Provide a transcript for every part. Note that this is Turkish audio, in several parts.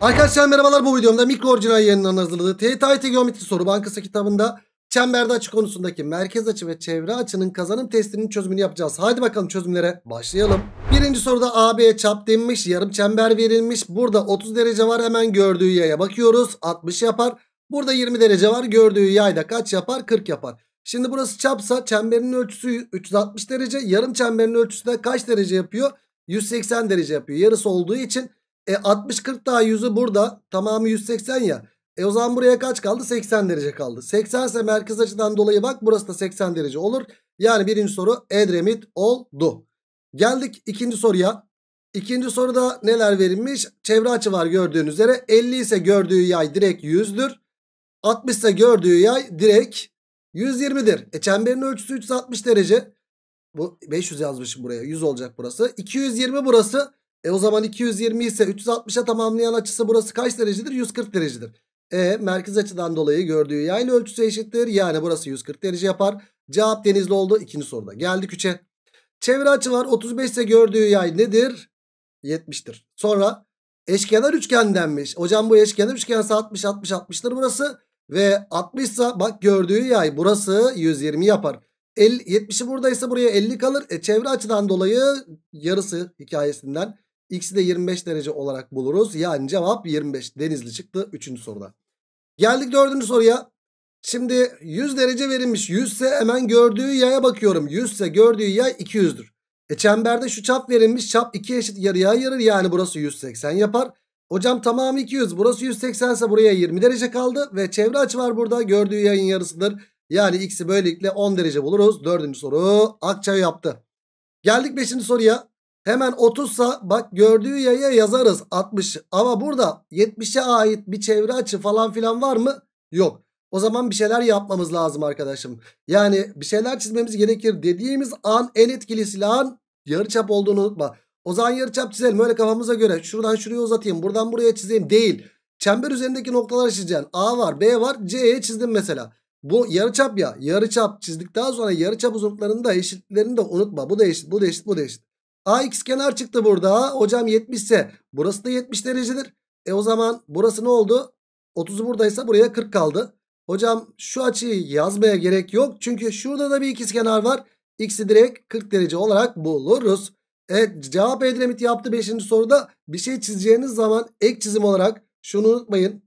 Arkadaşlar merhabalar bu videomda mikro orijinal yayınından hazırladığı TTIT Geometri Soru Bankası kitabında çemberde açı konusundaki merkez açı ve çevre açının kazanım testinin çözümünü yapacağız. Haydi bakalım çözümlere başlayalım. Birinci soruda AB'ye çap denmiş, yarım çember verilmiş. Burada 30 derece var hemen gördüğü yaya bakıyoruz 60 yapar. Burada 20 derece var gördüğü yayda kaç yapar 40 yapar. Şimdi burası çapsa çemberin ölçüsü 360 derece yarım çemberin ölçüsü de kaç derece yapıyor? 180 derece yapıyor yarısı olduğu için e 60 40 daha 100'ü burada. Tamamı 180 ya. E o zaman buraya kaç kaldı? 80 derece kaldı. 80 ise merkez açıdan dolayı bak burası da 80 derece olur. Yani birinci soru Edremit oldu. Geldik ikinci soruya. İkinci soruda neler verilmiş? Çevre açı var gördüğünüz üzere. 50 ise gördüğü yay direkt 100'dür. 60 ise gördüğü yay direkt 120'dir. E çemberin ölçüsü 360 derece. Bu 500 yazmışım buraya. 100 olacak burası. 220 burası. E o zaman 220 ise 360'a tamamlayan açısı burası kaç derecedir? 140 derecedir. E merkez açıdan dolayı gördüğü yayın ölçüsü eşittir. Yani burası 140 derece yapar. Cevap denizli oldu. İkinci soruda geldik 3'e. Çevre açı var. 35 ise gördüğü yay nedir? 70'tir. Sonra eşkenar üçgen denmiş. Hocam bu eşkenar üçgen üçgense 60 60 60'tır burası. Ve 60 ise bak gördüğü yay burası 120 yapar. 70'i buradaysa buraya 50 kalır. E, çevre açıdan dolayı yarısı hikayesinden X'i de 25 derece olarak buluruz. Yani cevap 25. Denizli çıktı 3. soruda. Geldik 4. soruya. Şimdi 100 derece verilmiş. 100 ise hemen gördüğü yaya bakıyorum. 100 ise gördüğü yay 200'dür. E çemberde şu çap verilmiş. Çap 2 eşit yarıya ayırır. Yani burası 180 yapar. Hocam tamamı 200. Burası 180 ise buraya 20 derece kaldı. Ve çevre açı var burada. Gördüğü yayın yarısıdır. Yani x'i böylelikle 10 derece buluruz. Dördüncü soru Akçay yaptı. Geldik beşinci soruya. Hemen 30 sa bak gördüğü yaya yazarız 60. Ama burada 70'e ait bir çevre açı falan filan var mı? Yok. O zaman bir şeyler yapmamız lazım arkadaşım. Yani bir şeyler çizmemiz gerekir dediğimiz an en etkili silahın yarıçap olduğunu unutma. O zaman yarıçap çizelim öyle kafamıza göre. Şuradan şuraya uzatayım buradan buraya çizeyim değil. Çember üzerindeki noktaları çizeceksin. A var B var C'ye çizdim mesela. Bu yarıçap ya yarıçap çizdikten sonra yarıçap uzunluklarını da eşitlerini de unutma. Bu da eşit bu da eşit bu da eşit. AX kenar çıktı burada. Hocam 70 ise burası da 70 derecedir. E o zaman burası ne oldu? 30'u buradaysa buraya 40 kaldı. Hocam şu açıyı yazmaya gerek yok. Çünkü şurada da bir ikizkenar var. X'i direkt 40 derece olarak buluruz. Evet cevap Edremit yaptı 5. soruda. Bir şey çizeceğiniz zaman ek çizim olarak şunu unutmayın.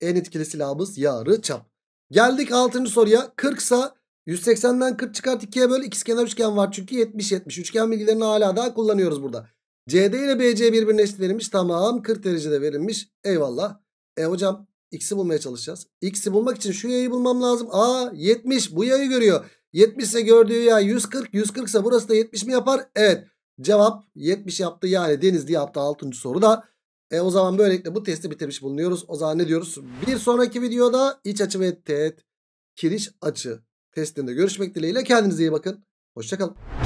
En etkili silahımız yarı çap. Geldik 6. soruya. 40 sa 180'den 40 çıkart 2'ye böl kenar üçgen var çünkü 70 70. Üçgen bilgilerini hala daha kullanıyoruz burada. CD ile BC birbirine eşit verilmiş. Tamam 40 derecede verilmiş. Eyvallah. E hocam x'i bulmaya çalışacağız. X'i bulmak için şu yayı bulmam lazım. Aa 70 bu yayı görüyor. 70 ise gördüğü yay 140. 140 ise burası da 70 mi yapar? Evet. Cevap 70 yaptı. Yani Denizli yaptı 6. soruda. E o zaman böylelikle bu testi bitirmiş bulunuyoruz. O zaman ne diyoruz? Bir sonraki videoda iç açı ve teğet kiriş açı testinde görüşmek dileğiyle. Kendinize iyi bakın. Hoşçakalın.